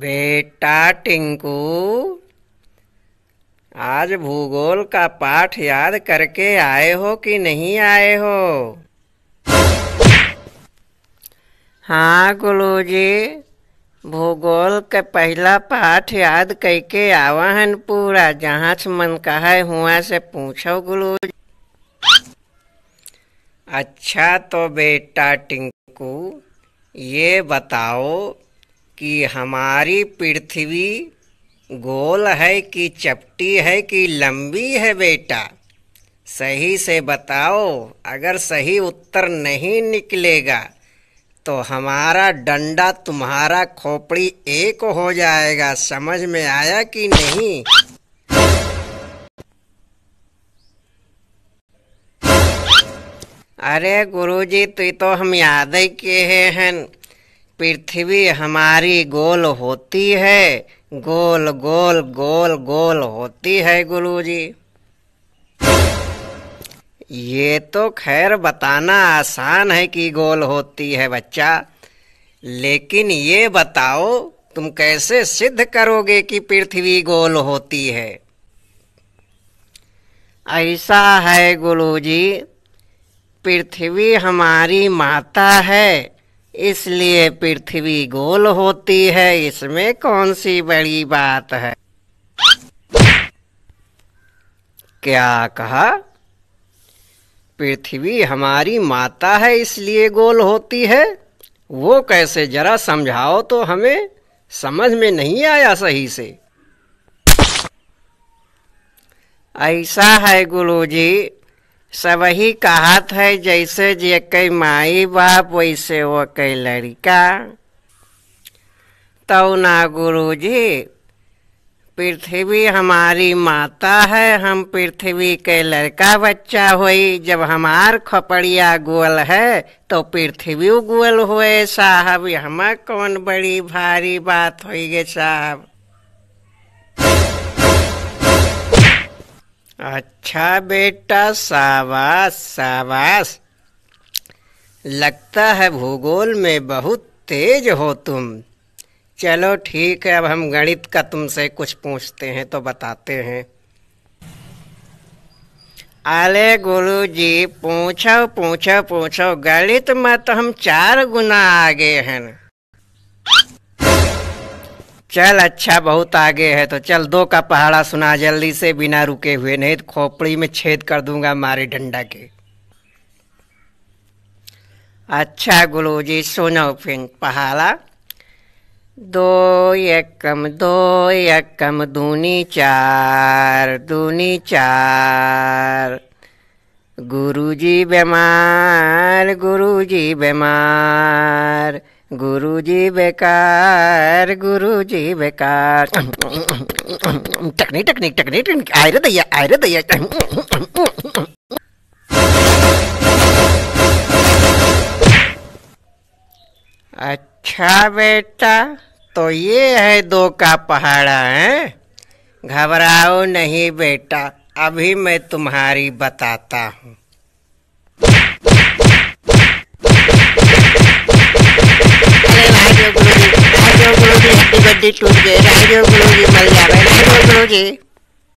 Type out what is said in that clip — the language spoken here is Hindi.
बेटा टिंकू आज भूगोल का पाठ याद करके आए हो कि नहीं आए हो हाँ गुलू जी भूगोल के पहला पाठ याद करके आवाहन पूरा जहाँ से मन कहा हुआ से पूछो गुलू जी अच्छा तो बेटा टिंकू ये बताओ कि हमारी पृथ्वी गोल है कि चपटी है कि लंबी है बेटा सही से बताओ अगर सही उत्तर नहीं निकलेगा तो हमारा डंडा तुम्हारा खोपड़ी एक हो जाएगा समझ में आया कि नहीं अरे गुरुजी तु तो, तो हम याद ही किए हैं पृथ्वी हमारी गोल होती है गोल गोल गोल गोल होती है गुरुजी ये तो खैर बताना आसान है कि गोल होती है बच्चा लेकिन ये बताओ तुम कैसे सिद्ध करोगे कि पृथ्वी गोल होती है ऐसा है गुरुजी पृथ्वी हमारी माता है इसलिए पृथ्वी गोल होती है इसमें कौन सी बड़ी बात है क्या कहा पृथ्वी हमारी माता है इसलिए गोल होती है वो कैसे जरा समझाओ तो हमें समझ में नहीं आया सही से ऐसा है गुरुजी सब ही कहत है जैसे जे कई माई बाप वैसे वो कई लड़का तो ना गुरु जी पृथ्वी हमारी माता है हम पृथ्वी के लड़का बच्चा हुई जब हमार खपड़िया गोल है तो पृथ्वी गोल हुए साहब हम कौन बड़ी भारी बात हुई गे साहब अच्छा बेटा शाबाश शाबाश लगता है भूगोल में बहुत तेज हो तुम चलो ठीक है अब हम गणित का तुमसे कुछ पूछते हैं तो बताते हैं अरे गुरु जी पूछो पूछो पूछो गणित में तो हम चार गुना आगे हैं चल अच्छा बहुत आगे है तो चल दो का पहाड़ा सुना जल्दी से बिना रुके हुए नहीं तो खोपड़ी में छेद कर दूंगा मारे डंडा के अच्छा गुरु जी सुनो फिर पहाड़ा दो एकम दो एकम दूनी चार दूनी चार गुरुजी बीमार गुरुजी बीमार गुरु जी बेकार गुरु जी बेकार टकनी टकनी टकनी टकनी आयरे दैया आयरे दैया अच्छा बेटा तो ये है दो का पहाड़ा है घबराओ नहीं बेटा अभी मैं तुम्हारी बताता हूँ गड्ढे टूट गए ब्लू जी मर ब्लू जी